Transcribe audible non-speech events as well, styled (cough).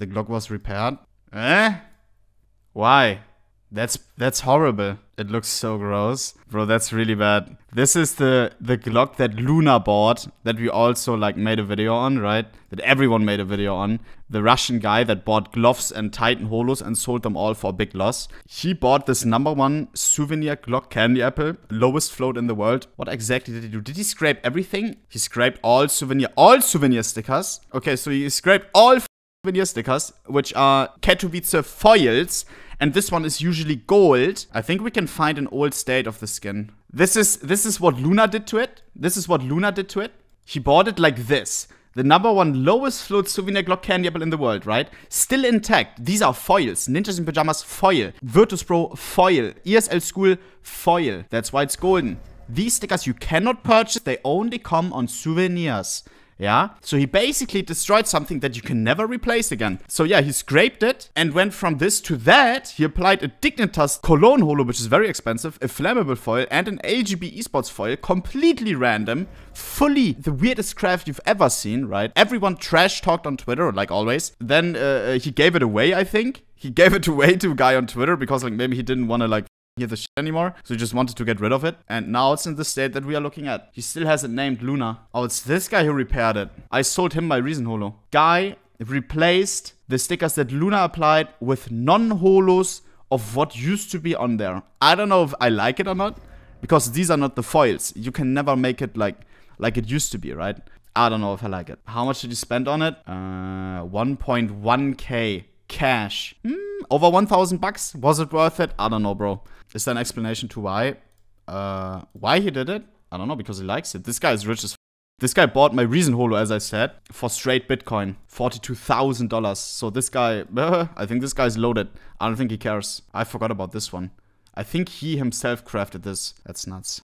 The Glock was repaired. Eh? Why? That's that's horrible. It looks so gross. Bro, that's really bad. This is the the Glock that Luna bought that we also like made a video on, right? That everyone made a video on. The Russian guy that bought gloves and Titan holos and sold them all for a big loss. He bought this number one souvenir Glock candy apple, lowest float in the world. What exactly did he do? Did he scrape everything? He scraped all souvenir all souvenir stickers. Okay, so he scraped all souvenir stickers, which are Katowice foils, and this one is usually gold. I think we can find an old state of the skin. This is this is what Luna did to it. This is what Luna did to it. She bought it like this. The number one lowest float souvenir Glock candyable in the world, right? Still intact. These are foils. Ninjas in Pajamas foil. Virtus Pro foil. ESL School foil. That's why it's golden. These stickers you cannot purchase. They only come on souvenirs. Yeah. So he basically destroyed something that you can never replace again. So yeah, he scraped it and went from this to that. He applied a Dignitas Cologne holo, which is very expensive, a flammable foil, and an LGB esports foil, completely random, fully the weirdest craft you've ever seen, right? Everyone trash talked on Twitter, like always. Then uh, uh he gave it away, I think he (laughs) gave it away to a guy on Twitter because like maybe he didn't want to like hear the shit anymore. So he just wanted to get rid of it. And now it's in the state that we are looking at. He still has it named Luna. Oh, it's this guy who repaired it. I sold him my reason holo. Guy replaced the stickers that Luna applied with non-holos of what used to be on there. I don't know if I like it or not, because these are not the foils. You can never make it like like it used to be, right? I don't know if I like it. How much did you spend on it? Uh, 1.1k cash. Mm over 1,000 bucks. Was it worth it? I don't know, bro. Is there an explanation to why? Uh, why he did it? I don't know, because he likes it. This guy is rich as This guy bought my recent holo, as I said, for straight Bitcoin. $42,000. So this guy, (laughs) I think this guy's loaded. I don't think he cares. I forgot about this one. I think he himself crafted this. That's nuts.